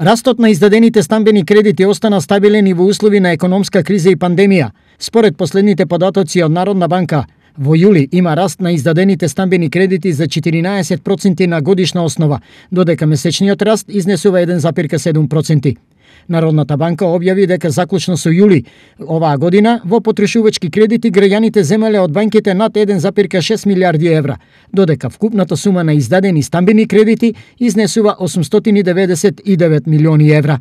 Растот на издадените стамбени кредити остана стабилен и во услови на економска криза и пандемија. Според последните податоци од Народна банка, во јули има раст на издадените стамбени кредити за 14% на годишна основа, додека месечниот раст изнесува 1,7%. Народната банка објави дека заклучно со јули оваа година во потрошувачки кредити граѓаните земеле од банките над 1,6 милиарди евра, додека вкупната сума на издадени стамбени кредити изнесува 899 милиони евра.